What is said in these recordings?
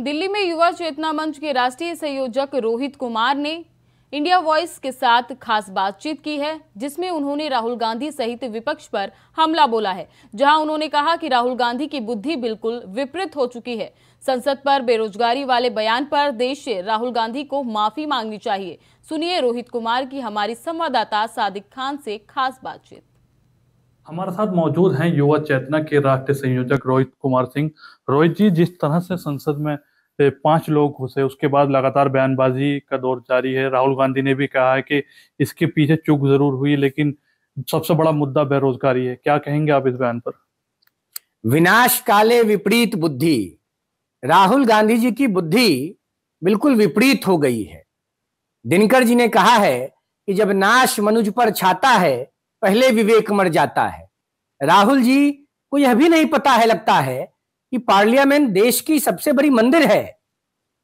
दिल्ली में युवा चेतना मंच के राष्ट्रीय संयोजक रोहित कुमार ने इंडिया वॉइस के साथ खास बातचीत की है जिसमें उन्होंने राहुल गांधी सहित विपक्ष पर हमला बोला है जहां उन्होंने कहा कि राहुल गांधी की बुद्धि बिल्कुल विपरीत हो चुकी है संसद पर बेरोजगारी वाले बयान पर देश से राहुल गांधी को माफी मांगनी चाहिए सुनिए रोहित कुमार की हमारी संवाददाता सादिक खान से खास बातचीत हमारे साथ मौजूद हैं युवा चेतना के राष्ट्रीय संयोजक रोहित कुमार सिंह रोहित जी जिस तरह से संसद में पांच लोग घुसे उसके बाद लगातार बयानबाजी का दौर जारी है राहुल गांधी ने भी कहा है कि इसके पीछे चूक जरूर हुई लेकिन सबसे बड़ा मुद्दा बेरोजगारी है क्या कहेंगे आप इस बयान पर विनाश काले विपरीत बुद्धि राहुल गांधी जी की बुद्धि बिल्कुल विपरीत हो गई है दिनकर जी ने कहा है कि जब नाश मनुज पर छाता है पहले विवेक मर जाता है राहुल जी को यह भी नहीं पता है लगता है कि पार्लियामेंट देश की सबसे बड़ी मंदिर है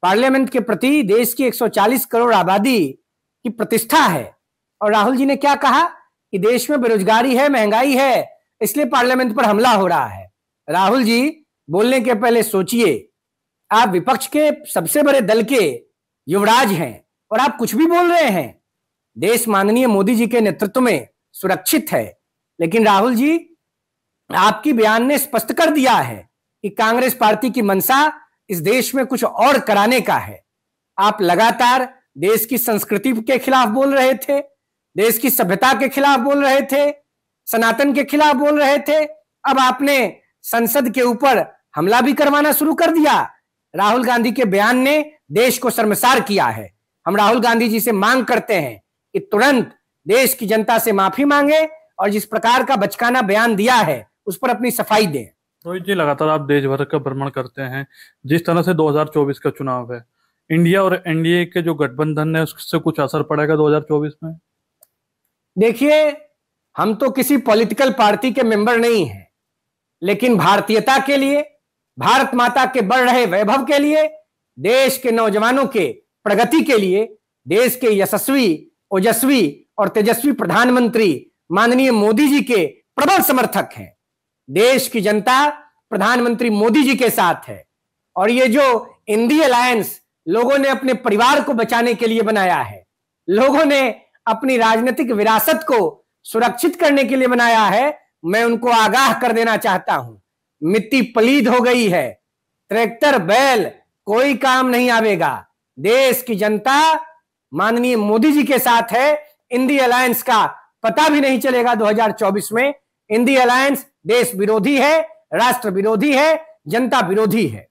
पार्लियामेंट के प्रति देश की 140 करोड़ आबादी की प्रतिष्ठा है और राहुल जी ने क्या कहा कि देश में बेरोजगारी है महंगाई है इसलिए पार्लियामेंट पर हमला हो रहा है राहुल जी बोलने के पहले सोचिए आप विपक्ष के सबसे बड़े दल के युवराज हैं और आप कुछ भी बोल रहे हैं देश माननीय मोदी जी के नेतृत्व में सुरक्षित है लेकिन राहुल जी आपकी बयान ने स्पष्ट कर दिया है कि कांग्रेस पार्टी की मंशा इस देश में कुछ और कराने का है आप लगातार देश की संस्कृति के खिलाफ बोल रहे थे देश की सभ्यता के खिलाफ बोल रहे थे सनातन के खिलाफ बोल रहे थे अब आपने संसद के ऊपर हमला भी करवाना शुरू कर दिया राहुल गांधी के बयान ने देश को शर्मसार किया है हम राहुल गांधी जी से मांग करते हैं कि तुरंत देश की जनता से माफी मांगे और जिस प्रकार का बचकाना बयान दिया है उस पर अपनी सफाई दें रोहित जी लगातार आप देश भर का भ्रमण करते हैं जिस तरह से 2024 का चुनाव है इंडिया और एनडीए के जो गठबंधन है उससे कुछ असर पड़ेगा 2024 में देखिए हम तो किसी पॉलिटिकल पार्टी के मेंबर नहीं हैं लेकिन भारतीयता के लिए भारत माता के बढ़ रहे वैभव के लिए देश के नौजवानों के प्रगति के लिए देश के यशस्वी ओजस्वी और तेजस्वी प्रधानमंत्री माननीय मोदी जी के प्रबल समर्थक हैं देश की जनता प्रधानमंत्री मोदी जी के साथ है और ये जो इंडी अलायंस लोगों ने अपने परिवार को बचाने के लिए बनाया है लोगों ने अपनी राजनीतिक विरासत को सुरक्षित करने के लिए बनाया है मैं उनको आगाह कर देना चाहता हूं मिट्टी पलीद हो गई है ट्रैक्टर बैल कोई काम नहीं आवेगा देश की जनता माननीय मोदी जी के साथ है इंदी अलायंस का पता भी नहीं चलेगा 2024 में इंदी अलायंस देश विरोधी है राष्ट्र विरोधी है जनता विरोधी है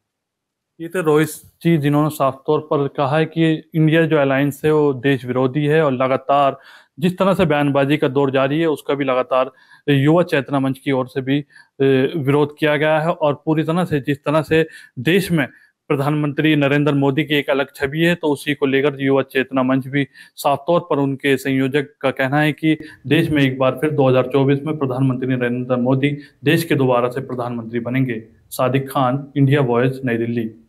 ये तो रोहित जी जिन्होंने साफ तौर पर कहा है कि इंडिया जो अलायंस है वो देश विरोधी है और लगातार जिस तरह से बयानबाजी का दौर जारी है उसका भी लगातार युवा चेतना मंच की ओर से भी विरोध किया गया है और पूरी तरह से जिस तरह से देश में प्रधानमंत्री नरेंद्र मोदी की एक अलग छवि है तो उसी को लेकर युवा चेतना मंच भी साफ तौर पर उनके संयोजक का कहना है कि देश में एक बार फिर 2024 में प्रधानमंत्री नरेंद्र मोदी देश के दोबारा से प्रधानमंत्री बनेंगे सादिक खान इंडिया वॉयस नई दिल्ली